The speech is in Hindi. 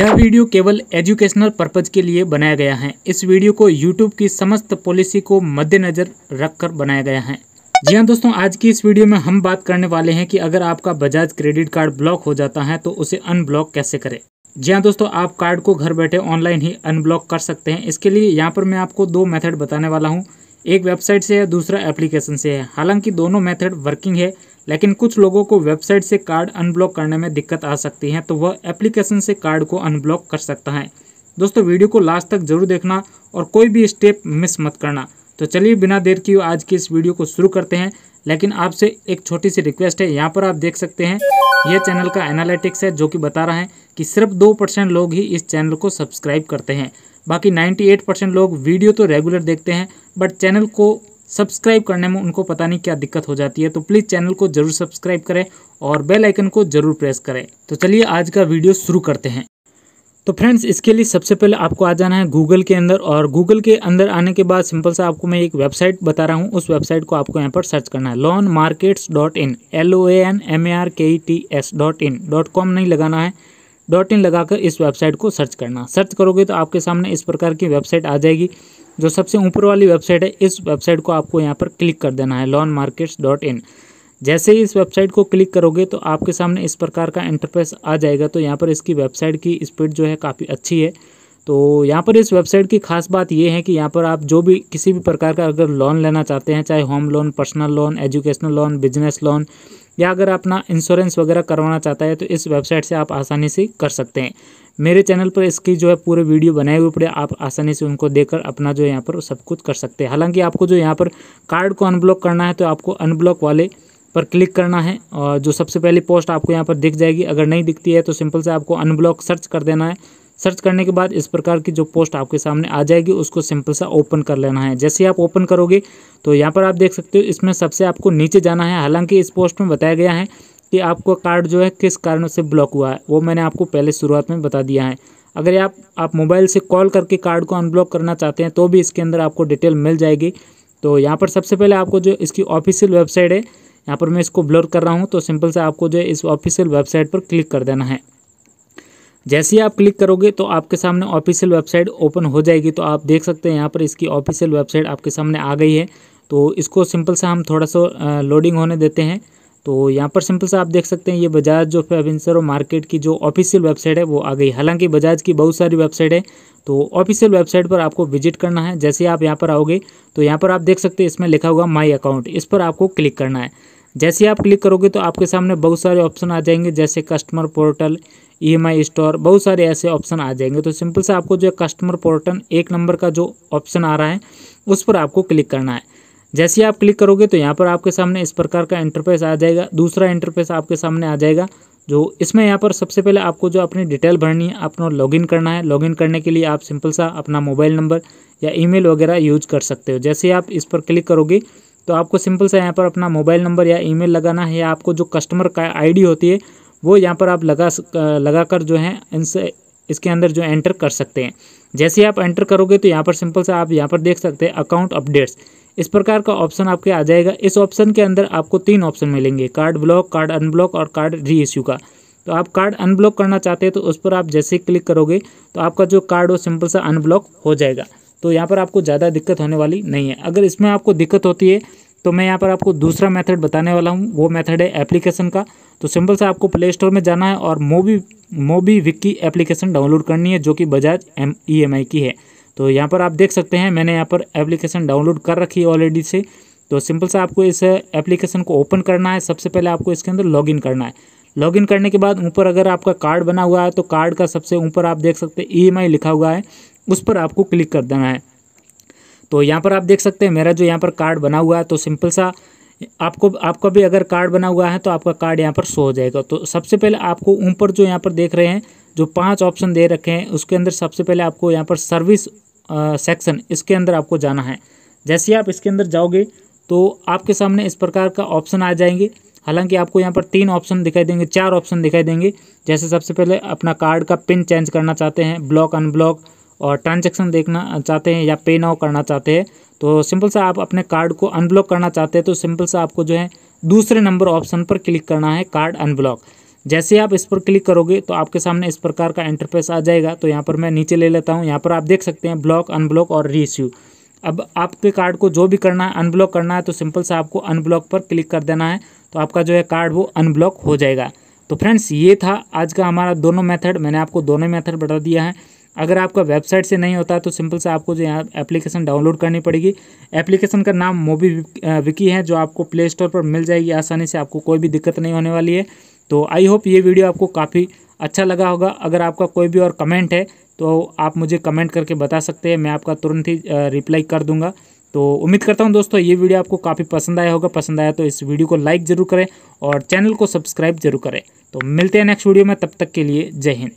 यह वीडियो केवल एजुकेशनल पर्पज के लिए बनाया गया है इस वीडियो को यूट्यूब की समस्त पॉलिसी को मद्देनजर रखकर बनाया गया है जी हाँ दोस्तों आज की इस वीडियो में हम बात करने वाले हैं कि अगर आपका बजाज क्रेडिट कार्ड ब्लॉक हो जाता है तो उसे अनब्लॉक कैसे करें जी हाँ दोस्तों आप कार्ड को घर बैठे ऑनलाइन ही अनब्लॉक कर सकते हैं इसके लिए यहाँ पर मैं आपको दो मेथड बताने वाला हूँ एक वेबसाइट से है दूसरा एप्लीकेशन से है हालांकि दोनों मेथड वर्किंग है लेकिन कुछ लोगों को वेबसाइट से कार्ड अनब्लॉक करने में दिक्कत आ सकती है तो वह एप्लीकेशन से कार्ड को अनब्लॉक कर सकता है दोस्तों वीडियो को लास्ट तक जरूर देखना और कोई भी स्टेप मिस मत करना तो चलिए बिना देर की आज की इस वीडियो को शुरू करते हैं लेकिन आपसे एक छोटी सी रिक्वेस्ट है यहाँ पर आप देख सकते हैं यह चैनल का एनालिटिक्स है जो कि बता रहा है कि सिर्फ दो परसेंट लोग ही इस चैनल को सब्सक्राइब करते हैं बाकी नाइन्टी एट परसेंट लोग वीडियो तो रेगुलर देखते हैं बट चैनल को सब्सक्राइब करने में उनको पता नहीं क्या दिक्कत हो जाती है तो प्लीज़ चैनल को जरूर सब्सक्राइब करें और बेल आइकन को जरूर प्रेस करें तो चलिए आज का वीडियो शुरू करते हैं तो फ्रेंड्स इसके लिए सबसे पहले आपको आ जाना है गूगल के अंदर और गूगल के अंदर आने के बाद सिंपल सा आपको मैं एक वेबसाइट बता रहा हूँ उस वेबसाइट को आपको यहाँ पर सर्च करना है loan markets dot in L O A N M A R K E T S dot in dot com नहीं लगाना है डॉट इन लगाकर इस वेबसाइट को सर्च करना सर्च करोगे तो आपके सामने इस प्रकार की वेबसाइट आ जाएगी जो सबसे ऊपर वाली वेबसाइट है इस वेबसाइट को आपको यहाँ पर क्लिक कर देना है लॉन मार्केट्स डॉट इन जैसे ही इस वेबसाइट को क्लिक करोगे तो आपके सामने इस प्रकार का इंटरफेस आ जाएगा तो यहाँ पर इसकी वेबसाइट की स्पीड जो है काफ़ी अच्छी है तो यहाँ पर इस वेबसाइट की खास बात यह है कि यहाँ पर आप जो भी किसी भी प्रकार का अगर लोन लेना चाहते हैं चाहे home loan personal loan educational loan business loan या अगर अपना इंश्योरेंस वगैरह करवाना चाहता है तो इस वेबसाइट से आप आसानी से कर सकते हैं मेरे चैनल पर इसकी जो है पूरे वीडियो बनाए हुए पड़े आप आसानी से उनको देखकर अपना जो यहाँ पर सब कुछ कर सकते हैं हालांकि आपको जो यहाँ पर कार्ड को अनब्लॉक करना है तो आपको अनब्लॉक वाले पर क्लिक करना है और जो सबसे पहली पोस्ट आपको यहाँ पर दिख जाएगी अगर नहीं दिखती है तो सिंपल से आपको अनब्लॉक सर्च कर देना है सर्च करने के बाद इस प्रकार की जो पोस्ट आपके सामने आ जाएगी उसको सिंपल सा ओपन कर लेना है जैसे ही आप ओपन करोगे तो यहाँ पर आप देख सकते हो इसमें सबसे आपको नीचे जाना है हालांकि इस पोस्ट में बताया गया है कि आपका कार्ड जो है किस कारण से ब्लॉक हुआ है वो मैंने आपको पहले शुरुआत में बता दिया है अगर आप आप मोबाइल से कॉल करके कार्ड को अनब्लॉक करना चाहते हैं तो भी इसके अंदर आपको डिटेल मिल जाएगी तो यहाँ पर सबसे पहले आपको जो इसकी ऑफिशियल वेबसाइट है यहाँ पर मैं इसको ब्लर कर रहा हूँ तो सिंपल से आपको जो है इस ऑफिशियल वेबसाइट पर क्लिक कर देना है जैसे ही आप क्लिक करोगे तो आपके सामने ऑफिशियल वेबसाइट ओपन हो जाएगी तो आप देख सकते हैं यहाँ पर इसकी ऑफिशियल वेबसाइट आपके सामने आ गई है तो इसको सिंपल सा हम थोड़ा सा लोडिंग होने देते हैं तो यहाँ पर सिंपल सा आप देख सकते हैं ये बजाज जो फेवेंसर मार्केट की जो ऑफिशियल वेबसाइट है वो आ गई हालांकि बजाज की बहुत सारी वेबसाइट है तो ऑफिशियल वेबसाइट पर आपको विजिट करना है जैसे आप यहाँ पर आओगे तो यहाँ पर आप देख सकते हैं इसमें लिखा होगा माई अकाउंट इस पर आपको क्लिक करना है जैसे आप क्लिक करोगे तो आपके सामने बहुत सारे ऑप्शन आ जाएंगे जैसे कस्टमर पोर्टल ई स्टोर बहुत सारे ऐसे ऑप्शन आ जाएंगे तो सिंपल से आपको जो कस्टमर पोर्टल एक नंबर का जो ऑप्शन आ रहा है उस पर आपको क्लिक करना है जैसे ही आप क्लिक करोगे तो यहाँ पर आपके सामने इस प्रकार का इंटरफेस आ जाएगा दूसरा इंटरफेस आपके सामने आ जाएगा जो इसमें यहाँ पर सबसे पहले आपको जो अपनी डिटेल भरनी है अपना लॉगिन करना है लॉगिन करने के लिए आप सिंपल सा अपना मोबाइल नंबर या ईमेल वगैरह यूज कर सकते हो जैसे आप इस पर क्लिक करोगे तो आपको सिंपल सा यहाँ पर अपना मोबाइल नंबर या ईमेल लगाना है या आपको जो कस्टमर का आईडी होती है वो यहाँ पर आप लगा लगा कर जो है इनसे इसके अंदर जो एंटर कर सकते हैं जैसे आप एंटर करोगे तो यहाँ पर सिंपल सा आप यहाँ पर देख सकते हैं अकाउंट अपडेट्स इस प्रकार का ऑप्शन आपके आ जाएगा इस ऑप्शन के अंदर आपको तीन ऑप्शन मिलेंगे कार्ड ब्लॉक कार्ड अनब्लॉक और कार्ड री इश्यू का तो आप कार्ड अनब्लॉक करना चाहते हैं तो उस पर आप जैसे ही क्लिक करोगे तो आपका जो कार्ड वो सिंपल सा अनब्लॉक हो जाएगा तो यहाँ पर आपको ज़्यादा दिक्कत होने वाली नहीं है अगर इसमें आपको दिक्कत होती है तो मैं यहाँ पर आपको दूसरा मेथड बताने वाला हूँ वो मेथड है एप्लीकेशन का तो सिंपल से आपको प्ले स्टोर में जाना है और mobi MobiKwik application download करनी है जो कि बजाज एम ई एम आई की है तो यहाँ पर आप देख सकते हैं मैंने यहाँ पर एप्लीकेशन डाउनलोड कर रखी है ऑलरेडी से तो सिंपल सा आपको इस एप्लीकेशन को ओपन करना है सबसे पहले आपको इसके अंदर लॉगिन करना है लॉगिन करने के बाद ऊपर अगर आपका कार्ड बना हुआ है तो कार्ड का सबसे ऊपर आप देख सकते हैं ई e लिखा हुआ है उस पर आपको क्लिक कर देना है तो यहाँ पर आप देख सकते हैं मेरा जो यहाँ पर कार्ड बना हुआ है तो सिंपल सा आपको आपका भी अगर कार्ड बना हुआ है तो आपका कार्ड यहाँ पर शो हो जाएगा तो सबसे पहले आपको ऊपर जो यहाँ पर देख रहे हैं जो पांच ऑप्शन दे रखे हैं उसके अंदर सबसे पहले आपको यहाँ पर सर्विस सेक्शन इसके अंदर आपको जाना है जैसे आप इसके अंदर जाओगे तो आपके सामने इस प्रकार का ऑप्शन आ जाएंगे हालांकि आपको यहाँ पर तीन ऑप्शन दिखाई देंगे चार ऑप्शन दिखाई देंगे जैसे सबसे पहले अपना कार्ड का पिन चेंज करना चाहते हैं ब्लॉक अनब्लॉक और ट्रांजेक्शन देखना चाहते हैं या पे नाउ करना चाहते हैं तो सिंपल सा आप अपने कार्ड को अनब्लॉक करना चाहते हैं तो सिंपल सा आपको जो है दूसरे नंबर ऑप्शन पर क्लिक करना है कार्ड अनब्लॉक जैसे आप इस पर क्लिक करोगे तो आपके सामने इस प्रकार का इंटरफेस आ जाएगा तो यहाँ पर मैं नीचे ले लेता हूँ यहाँ पर आप देख सकते हैं ब्लॉक अनब्लॉक और रीइश्यू अब आपके कार्ड को जो भी करना है अनब्लॉक करना है तो सिंपल से आपको अनब्लॉक पर क्लिक कर देना है तो आपका जो है कार्ड वो अनब्लॉक हो जाएगा तो फ्रेंड्स ये था आज का हमारा दोनों मेथड मैंने आपको दोनों मेथड बता दिया है अगर आपका वेबसाइट से नहीं होता तो सिंपल से आपको जो यहाँ एप्लीकेशन डाउनलोड करनी पड़ेगी एप्लीकेशन का नाम मोबी विकी है जो आपको प्ले स्टोर पर मिल जाएगी आसानी से आपको कोई भी दिक्कत नहीं होने वाली है तो आई होप ये वीडियो आपको काफ़ी अच्छा लगा होगा अगर आपका कोई भी और कमेंट है तो आप मुझे कमेंट करके बता सकते हैं मैं आपका तुरंत ही रिप्लाई कर दूंगा तो उम्मीद करता हूं दोस्तों ये वीडियो आपको काफ़ी पसंद आया होगा पसंद आया तो इस वीडियो को लाइक ज़रूर करें और चैनल को सब्सक्राइब जरूर करें तो मिलते हैं नेक्स्ट वीडियो में तब तक के लिए जय हिंद